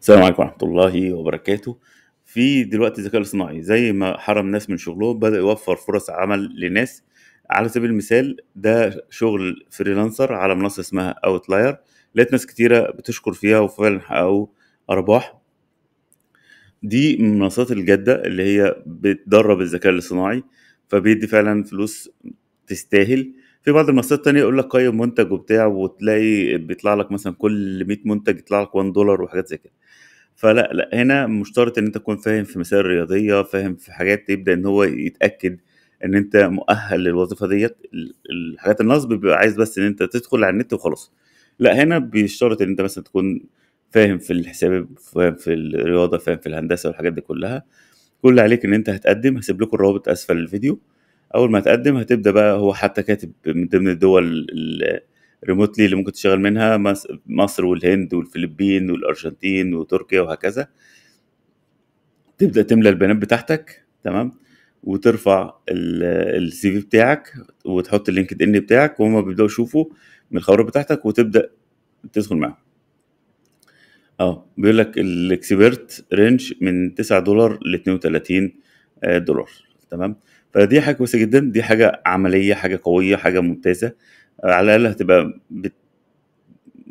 السلام عليكم ورحمه الله وبركاته في دلوقتي الذكاء الاصطناعي زي ما حرم ناس من شغلهم بدا يوفر فرص عمل لناس على سبيل المثال ده شغل فريلانسر على منصه اسمها اوتلاير لقيت ناس كتيره بتشكر فيها وفعلا حققوا ارباح دي من المنصات الجاده اللي هي بتدرب الذكاء الاصطناعي فبيدي فعلا فلوس تستاهل في بعض المنصات التانية يقول لك قيم منتج وبتاع وتلاقي بيطلع لك مثلا كل 100 منتج يطلع لك 1 دولار وحاجات زي كده فلا لا هنا مشترط ان انت تكون فاهم في مسائل الرياضيه فاهم في حاجات يبدا ان هو يتاكد ان انت مؤهل للوظيفه ديت الحاجات النصب بيبقى عايز بس ان انت تدخل على النت وخلاص لا هنا بيشترط ان انت مثلا تكون فاهم في الحساب فاهم في الرياضه فاهم في الهندسه والحاجات دي كلها كل اللي عليك ان انت هتقدم هسيب لكم الروابط اسفل الفيديو اول ما تقدم هتبدا بقى هو حتى كاتب من ضمن الدول الريموتلي اللي ممكن تشتغل منها مصر والهند والفلبين والارجنتين وتركيا وهكذا تبدا تملى البيانات بتاعتك تمام وترفع السي في بتاعك وتحط اللينكد ان بتاعك وهما بيبداوا يشوفوا من الخبرات بتاعتك وتبدا تدخل معاهم اه بيقول لك الاكسبيرت رينج من 9 دولار ل 32 آه، دولار تمام فدي حاجه كويسه جدا دي حاجه عمليه حاجه قويه حاجه ممتازه آه، على الاقل هتبقى بت...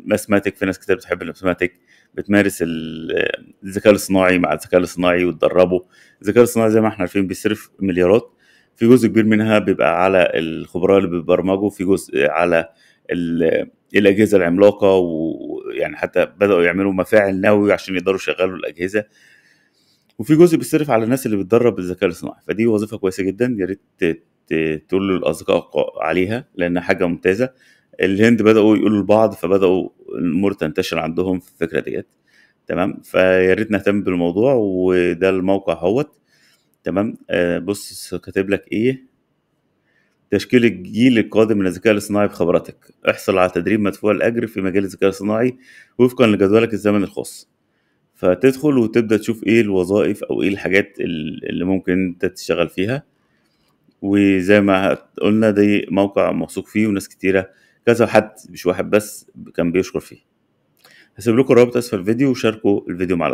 ماسماتيك في ناس كتير بتحب الماسماتيك بتمارس الذكاء الصناعي مع الذكاء الصناعي وتدربه الذكاء الصناعي زي ما احنا عارفين بيصرف مليارات في جزء كبير منها بيبقى على الخبراء اللي بيبرمجوا في جزء على الاجهزه العملاقه ويعني حتى بداوا يعملوا مفاعل نووي عشان يقدروا يشغلوا الاجهزه وفي جزء بيصرف على الناس اللي بتدرب الذكاء الاصطناعي فدي وظيفه كويسه جدا يا ريت تقول للاصدقاء عليها لان حاجه ممتازه الهند بداوا يقولوا لبعض فبداوا الامور تنتشر عندهم في الفكره ديت تمام فيا ريت نهتم بالموضوع وده الموقع هوت تمام آه، بص كاتب لك ايه تشكيل الجيل القادم من الذكاء الاصطناعي بخبراتك احصل على تدريب مدفوع الاجر في مجال الذكاء الاصطناعي وفقا لجدولك الزمني الخاص فتدخل وتبدا تشوف ايه الوظائف او ايه الحاجات اللي ممكن انت تشتغل فيها وزي ما قلنا ده موقع موثوق فيه وناس كتيره كذا حد مش واحد بس كان بيشكر فيه هسيب لكم الرابط اسفل الفيديو وشاركوا الفيديو مع